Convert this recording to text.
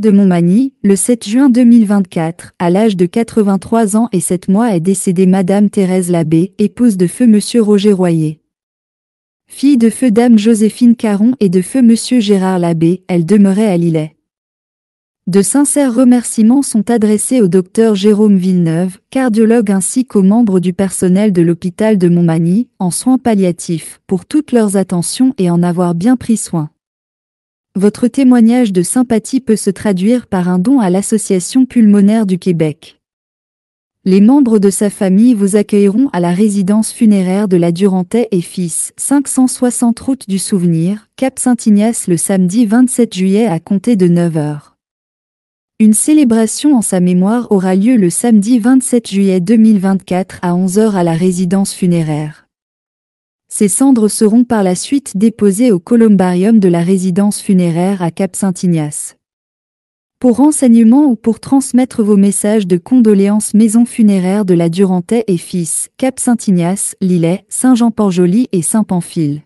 de Montmagny, le 7 juin 2024, à l'âge de 83 ans et 7 mois est décédée Madame Thérèse Labbé, épouse de feu Monsieur Roger Royer. Fille de feu Dame Joséphine Caron et de feu Monsieur Gérard Labbé, elle demeurait à Lillet. De sincères remerciements sont adressés au docteur Jérôme Villeneuve, cardiologue ainsi qu'aux membres du personnel de l'hôpital de Montmagny, en soins palliatifs, pour toutes leurs attentions et en avoir bien pris soin. Votre témoignage de sympathie peut se traduire par un don à l'Association pulmonaire du Québec. Les membres de sa famille vous accueilleront à la résidence funéraire de la Durantais et Fils, 560 route du Souvenir, Cap Saint-Ignace le samedi 27 juillet à compter de 9h. Une célébration en sa mémoire aura lieu le samedi 27 juillet 2024 à 11h à la résidence funéraire. Ces cendres seront par la suite déposées au columbarium de la résidence funéraire à Cap-Saint-Ignace. Pour renseignements ou pour transmettre vos messages de condoléances Maison funéraire de la Durantais et Fils, Cap-Saint-Ignace, Lillet, Saint-Jean-Port-Joli et Saint-Pamphile.